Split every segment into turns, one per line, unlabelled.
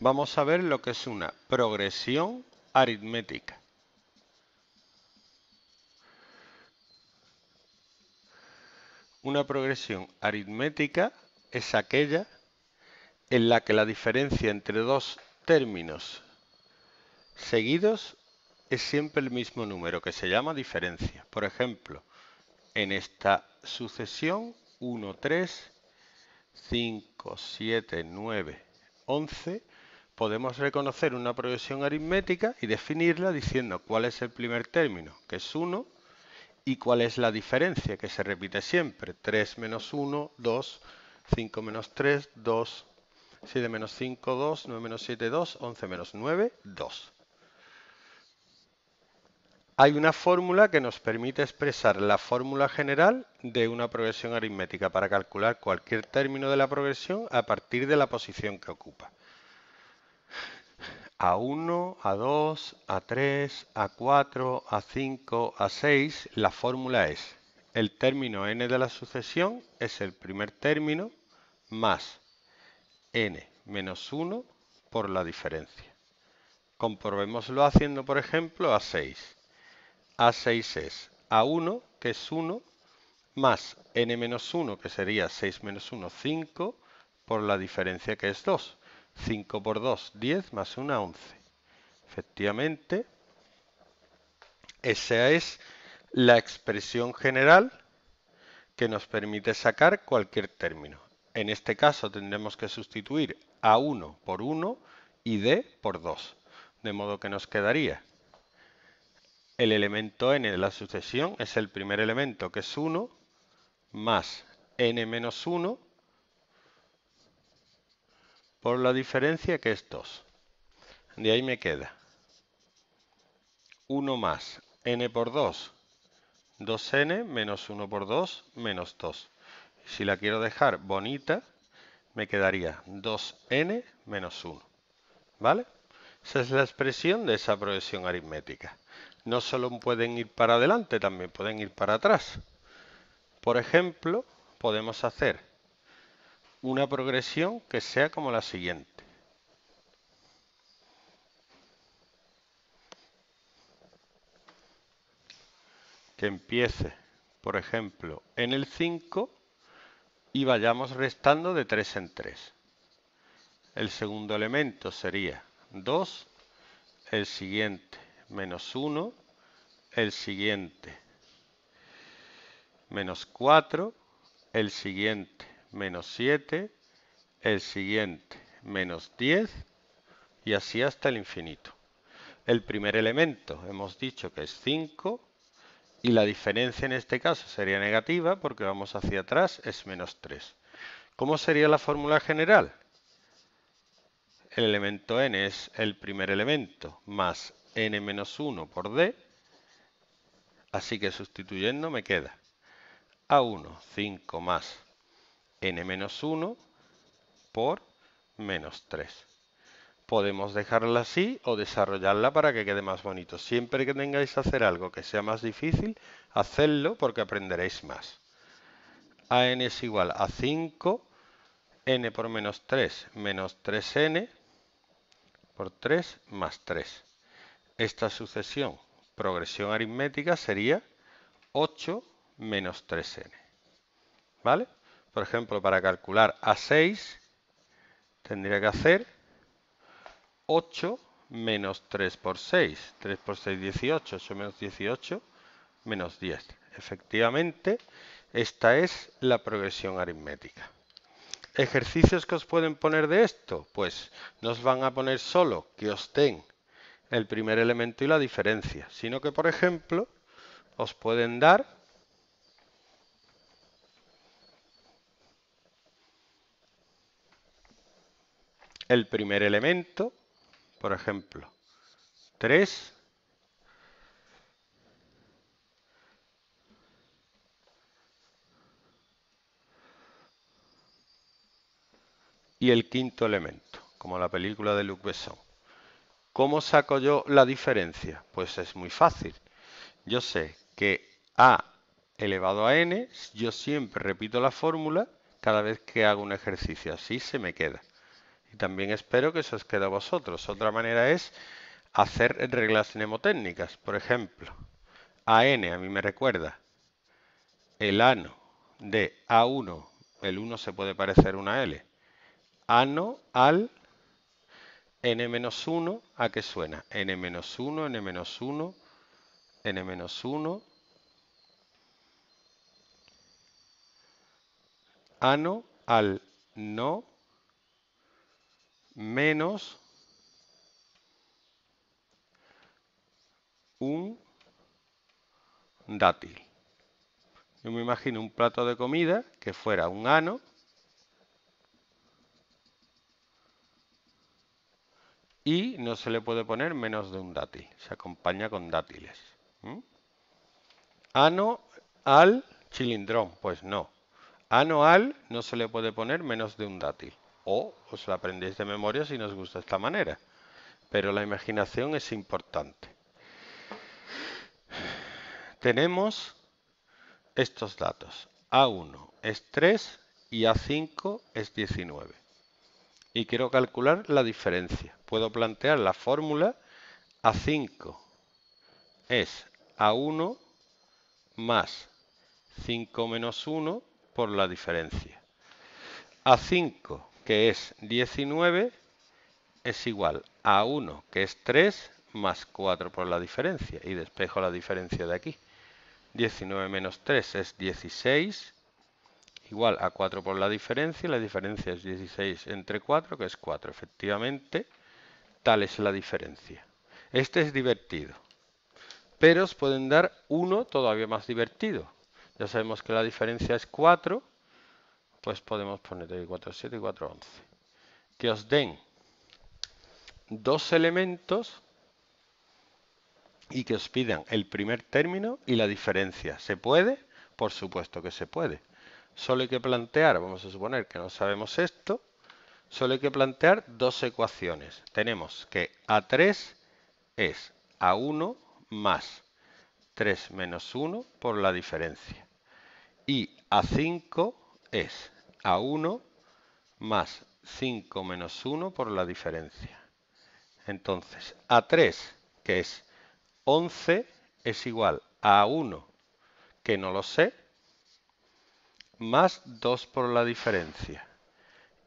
vamos a ver lo que es una progresión aritmética. Una progresión aritmética es aquella en la que la diferencia entre dos términos seguidos es siempre el mismo número, que se llama diferencia. Por ejemplo, en esta sucesión 1, 3, 5, 7, 9, 11, podemos reconocer una progresión aritmética y definirla diciendo cuál es el primer término, que es 1, y cuál es la diferencia, que se repite siempre, 3 menos 1, 2, 5 menos 3, 2, 7 menos 5, 2, 9 menos 7, 2, 11 menos 9, 2. Hay una fórmula que nos permite expresar la fórmula general de una progresión aritmética para calcular cualquier término de la progresión a partir de la posición que ocupa. A1, A2, A3, A4, A5, A6, la fórmula es el término n de la sucesión es el primer término más n menos 1 por la diferencia. Comprobémoslo haciendo, por ejemplo, A6. A6 es A1, que es 1, más n menos 1, que sería 6 menos 1, 5, por la diferencia que es 2. 5 por 2, 10 más 1, 11. Efectivamente, esa es la expresión general que nos permite sacar cualquier término. En este caso tendremos que sustituir a 1 por 1 y d por 2. De modo que nos quedaría el elemento n de la sucesión, es el primer elemento que es 1, más n menos 1 por la diferencia que es 2. De ahí me queda 1 más n por 2, 2n menos 1 por 2 menos 2. Si la quiero dejar bonita, me quedaría 2n menos 1. ¿Vale? Esa es la expresión de esa progresión aritmética. No solo pueden ir para adelante, también pueden ir para atrás. Por ejemplo, podemos hacer una progresión que sea como la siguiente. Que empiece, por ejemplo, en el 5 y vayamos restando de 3 en 3. El segundo elemento sería 2, el siguiente menos 1, el siguiente menos 4, el siguiente menos 7, el siguiente, menos 10 y así hasta el infinito. El primer elemento hemos dicho que es 5 y la diferencia en este caso sería negativa porque vamos hacia atrás, es menos 3. ¿Cómo sería la fórmula general? El elemento n es el primer elemento más n menos 1 por d, así que sustituyendo me queda a1, 5 más n-1 por menos 3. Podemos dejarla así o desarrollarla para que quede más bonito. Siempre que tengáis que hacer algo que sea más difícil, hacedlo porque aprenderéis más. a n es igual a 5, n por menos 3, menos 3n por 3 más 3. Esta sucesión, progresión aritmética, sería 8 menos 3n. ¿Vale? Por ejemplo, para calcular A6 tendría que hacer 8 menos 3 por 6. 3 por 6, 18. 8 menos 18, menos 10. Efectivamente, esta es la progresión aritmética. ¿Ejercicios que os pueden poner de esto? Pues no os van a poner solo que os den el primer elemento y la diferencia, sino que, por ejemplo, os pueden dar el primer elemento, por ejemplo, 3, y el quinto elemento, como la película de Luc Besson. ¿Cómo saco yo la diferencia? Pues es muy fácil. Yo sé que A elevado a n, yo siempre repito la fórmula cada vez que hago un ejercicio, así se me queda también espero que eso os quede a vosotros. Otra manera es hacer reglas mnemotécnicas. Por ejemplo, AN a mí me recuerda el ano de A1. El 1 se puede parecer una L. Ano al N-1 a qué suena. N-1, N-1, N-1. Ano al no menos un dátil. Yo me imagino un plato de comida que fuera un ano y no se le puede poner menos de un dátil. Se acompaña con dátiles. Ano al chilindrón, pues no. Ano al no se le puede poner menos de un dátil o os la aprendéis de memoria si nos gusta esta manera. Pero la imaginación es importante. Tenemos estos datos. A1 es 3 y A5 es 19. Y quiero calcular la diferencia. Puedo plantear la fórmula A5 es A1 más 5 menos 1 por la diferencia. A5 que es 19, es igual a 1, que es 3, más 4 por la diferencia. Y despejo la diferencia de aquí. 19 menos 3 es 16, igual a 4 por la diferencia. y La diferencia es 16 entre 4, que es 4. Efectivamente, tal es la diferencia. Este es divertido. Pero os pueden dar uno todavía más divertido. Ya sabemos que la diferencia es 4 pues podemos poner 4, 7 y 411. Que os den dos elementos y que os pidan el primer término y la diferencia. ¿Se puede? Por supuesto que se puede. Solo hay que plantear, vamos a suponer que no sabemos esto, solo hay que plantear dos ecuaciones. Tenemos que A3 es A1 más 3 menos 1 por la diferencia. Y A5 es a 1 más 5 menos 1 por la diferencia. Entonces, A3, que es 11, es igual a 1, que no lo sé, más 2 por la diferencia.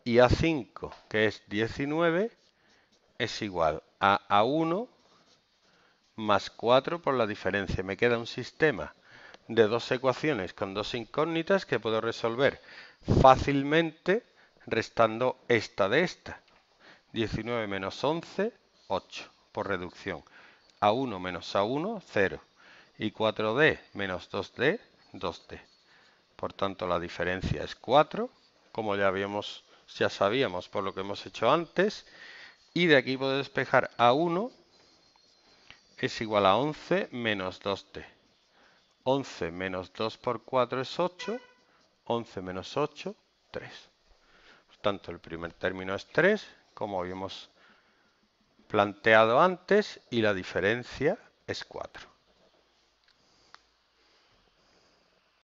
Y A5, que es 19, es igual a A1 más 4 por la diferencia. Me queda un sistema de dos ecuaciones con dos incógnitas que puedo resolver fácilmente restando esta de esta. 19 menos 11, 8, por reducción. A1 menos A1, 0. Y 4D menos 2D, 2D. Por tanto, la diferencia es 4, como ya, habíamos, ya sabíamos por lo que hemos hecho antes. Y de aquí puedo despejar A1 es igual a 11 menos 2D. 11 menos 2 por 4 es 8. 11 menos 8, 3. Por tanto, el primer término es 3, como habíamos planteado antes, y la diferencia es 4.